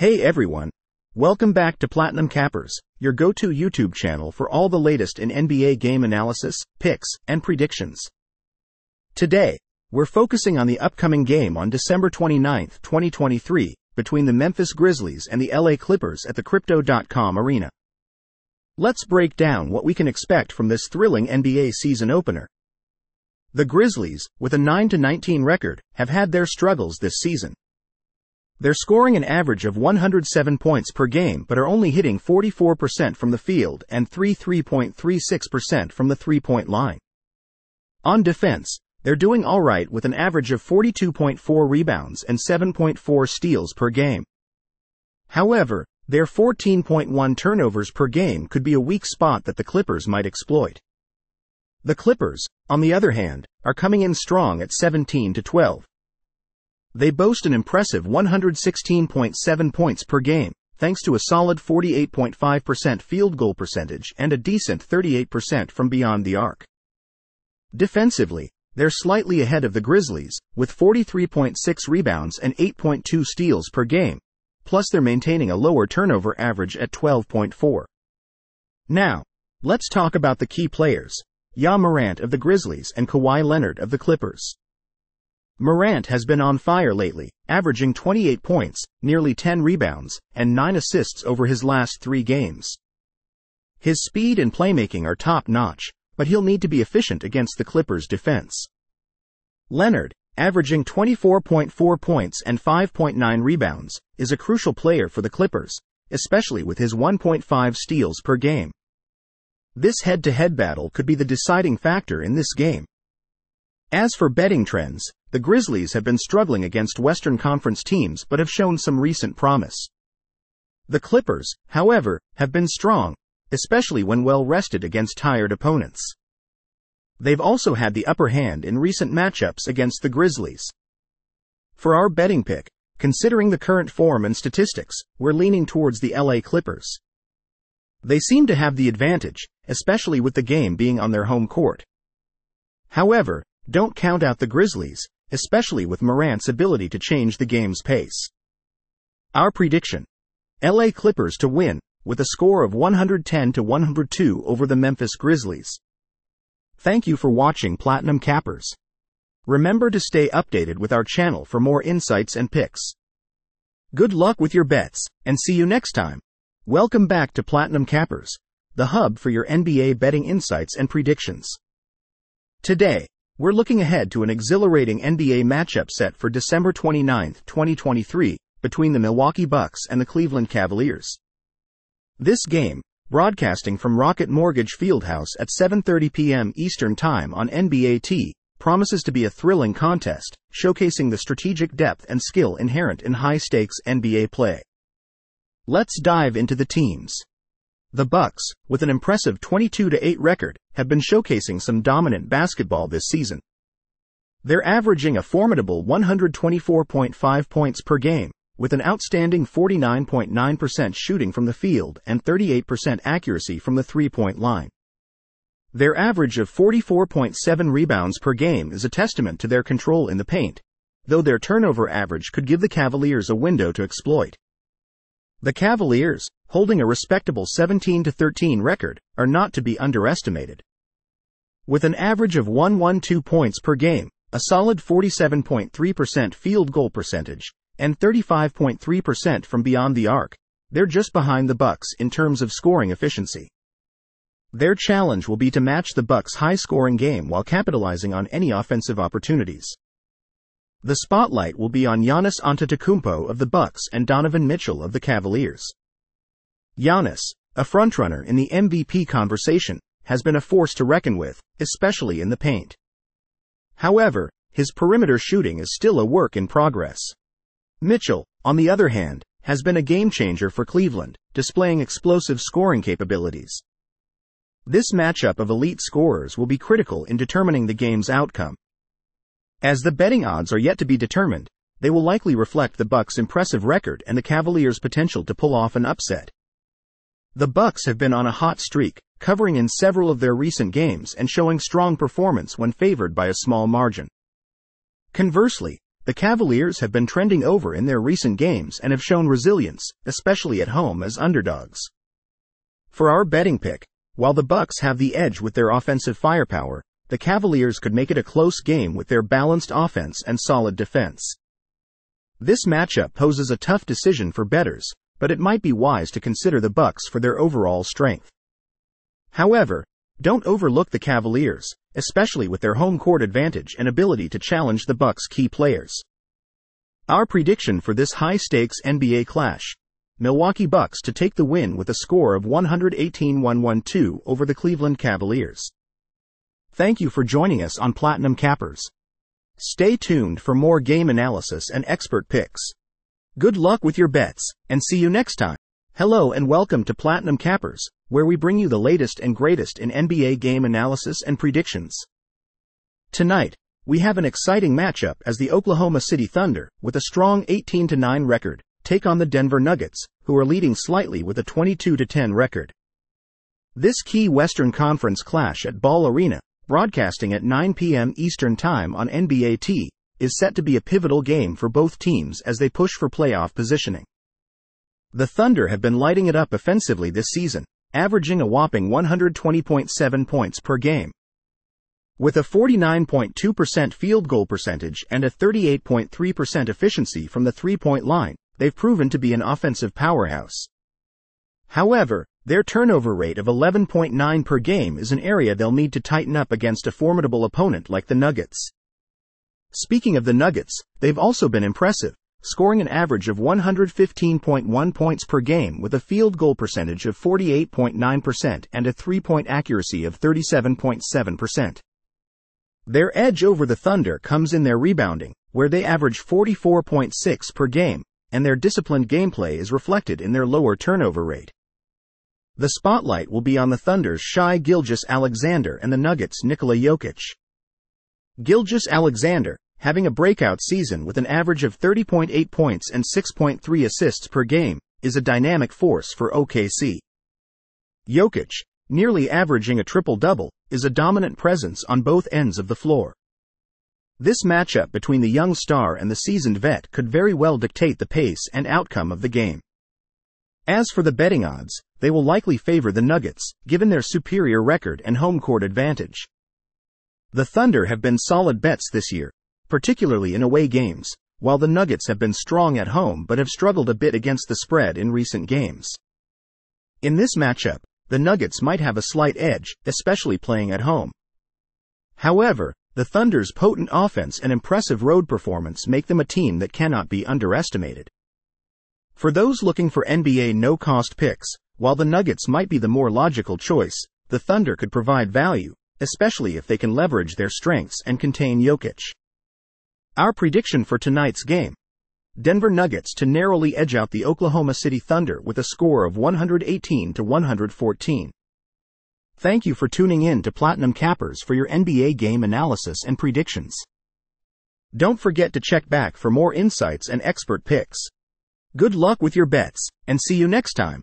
Hey everyone. Welcome back to Platinum Cappers, your go-to YouTube channel for all the latest in NBA game analysis, picks, and predictions. Today, we're focusing on the upcoming game on December 29, 2023, between the Memphis Grizzlies and the LA Clippers at the Crypto.com Arena. Let's break down what we can expect from this thrilling NBA season opener. The Grizzlies, with a 9-19 record, have had their struggles this season they're scoring an average of 107 points per game but are only hitting 44% from the field and 33.36% from the three-point line. On defense, they're doing alright with an average of 42.4 rebounds and 7.4 steals per game. However, their 14.1 turnovers per game could be a weak spot that the Clippers might exploit. The Clippers, on the other hand, are coming in strong at 17 to 12, they boast an impressive 116.7 points per game, thanks to a solid 48.5% field goal percentage and a decent 38% from beyond the arc. Defensively, they're slightly ahead of the Grizzlies, with 43.6 rebounds and 8.2 steals per game, plus they're maintaining a lower turnover average at 12.4. Now, let's talk about the key players, Ja Morant of the Grizzlies and Kawhi Leonard of the Clippers. Morant has been on fire lately, averaging 28 points, nearly 10 rebounds, and 9 assists over his last three games. His speed and playmaking are top-notch, but he'll need to be efficient against the Clippers' defense. Leonard, averaging 24.4 points and 5.9 rebounds, is a crucial player for the Clippers, especially with his 1.5 steals per game. This head-to-head -head battle could be the deciding factor in this game, as for betting trends, the Grizzlies have been struggling against Western Conference teams but have shown some recent promise. The Clippers, however, have been strong, especially when well rested against tired opponents. They've also had the upper hand in recent matchups against the Grizzlies. For our betting pick, considering the current form and statistics, we're leaning towards the LA Clippers. They seem to have the advantage, especially with the game being on their home court. However, don't count out the Grizzlies, especially with Morant's ability to change the game's pace. Our prediction. LA Clippers to win, with a score of 110 to 102 over the Memphis Grizzlies. Thank you for watching Platinum Cappers. Remember to stay updated with our channel for more insights and picks. Good luck with your bets, and see you next time. Welcome back to Platinum Cappers, the hub for your NBA betting insights and predictions. Today, we're looking ahead to an exhilarating NBA matchup set for December 29, 2023, between the Milwaukee Bucks and the Cleveland Cavaliers. This game, broadcasting from Rocket Mortgage Fieldhouse at 7:30 p.m. Eastern Time on NBAT, promises to be a thrilling contest, showcasing the strategic depth and skill inherent in high-stakes NBA play. Let's dive into the teams. The Bucks, with an impressive 22-8 record, have been showcasing some dominant basketball this season. They're averaging a formidable 124.5 points per game, with an outstanding 49.9% shooting from the field and 38% accuracy from the three-point line. Their average of 44.7 rebounds per game is a testament to their control in the paint, though their turnover average could give the Cavaliers a window to exploit. The Cavaliers, holding a respectable 17 to 13 record, are not to be underestimated. With an average of 112 points per game, a solid 47.3% field goal percentage, and 35.3% from beyond the arc, they're just behind the Bucks in terms of scoring efficiency. Their challenge will be to match the Bucks' high-scoring game while capitalizing on any offensive opportunities. The spotlight will be on Giannis Antetokounmpo of the Bucks and Donovan Mitchell of the Cavaliers. Giannis, a frontrunner in the MVP conversation, has been a force to reckon with, especially in the paint. However, his perimeter shooting is still a work in progress. Mitchell, on the other hand, has been a game changer for Cleveland, displaying explosive scoring capabilities. This matchup of elite scorers will be critical in determining the game's outcome. As the betting odds are yet to be determined, they will likely reflect the Bucks' impressive record and the Cavaliers' potential to pull off an upset. The Bucks have been on a hot streak, covering in several of their recent games and showing strong performance when favored by a small margin. Conversely, the Cavaliers have been trending over in their recent games and have shown resilience, especially at home as underdogs. For our betting pick, while the Bucks have the edge with their offensive firepower, the Cavaliers could make it a close game with their balanced offense and solid defense. This matchup poses a tough decision for betters, but it might be wise to consider the Bucks for their overall strength. However, don't overlook the Cavaliers, especially with their home court advantage and ability to challenge the Bucks' key players. Our prediction for this high-stakes NBA clash, Milwaukee Bucks to take the win with a score of 118-112 over the Cleveland Cavaliers. Thank you for joining us on Platinum Cappers. Stay tuned for more game analysis and expert picks. Good luck with your bets, and see you next time. Hello and welcome to Platinum Cappers, where we bring you the latest and greatest in NBA game analysis and predictions. Tonight, we have an exciting matchup as the Oklahoma City Thunder, with a strong 18-9 record, take on the Denver Nuggets, who are leading slightly with a 22-10 record. This key Western Conference clash at Ball Arena, broadcasting at 9 p.m. Eastern Time on NBA T, is set to be a pivotal game for both teams as they push for playoff positioning. The Thunder have been lighting it up offensively this season, averaging a whopping 120.7 points per game. With a 49.2% field goal percentage and a 38.3% efficiency from the three-point line, they've proven to be an offensive powerhouse. However, their turnover rate of 11.9 per game is an area they'll need to tighten up against a formidable opponent like the Nuggets. Speaking of the Nuggets, they've also been impressive, scoring an average of 115.1 points per game with a field goal percentage of 48.9% and a three-point accuracy of 37.7%. Their edge over the Thunder comes in their rebounding, where they average 44.6 per game, and their disciplined gameplay is reflected in their lower turnover rate. The spotlight will be on the Thunder's Shy Gilgis Alexander and the Nuggets' Nikola Jokic. Gilgis Alexander, having a breakout season with an average of 30.8 points and 6.3 assists per game, is a dynamic force for OKC. Jokic, nearly averaging a triple-double, is a dominant presence on both ends of the floor. This matchup between the young star and the seasoned vet could very well dictate the pace and outcome of the game. As for the betting odds, they will likely favor the Nuggets, given their superior record and home court advantage. The Thunder have been solid bets this year, particularly in away games, while the Nuggets have been strong at home but have struggled a bit against the spread in recent games. In this matchup, the Nuggets might have a slight edge, especially playing at home. However, the Thunder's potent offense and impressive road performance make them a team that cannot be underestimated. For those looking for NBA no-cost picks, while the Nuggets might be the more logical choice, the Thunder could provide value, especially if they can leverage their strengths and contain Jokic. Our prediction for tonight's game Denver Nuggets to narrowly edge out the Oklahoma City Thunder with a score of 118 to 114. Thank you for tuning in to Platinum Cappers for your NBA game analysis and predictions. Don't forget to check back for more insights and expert picks. Good luck with your bets, and see you next time.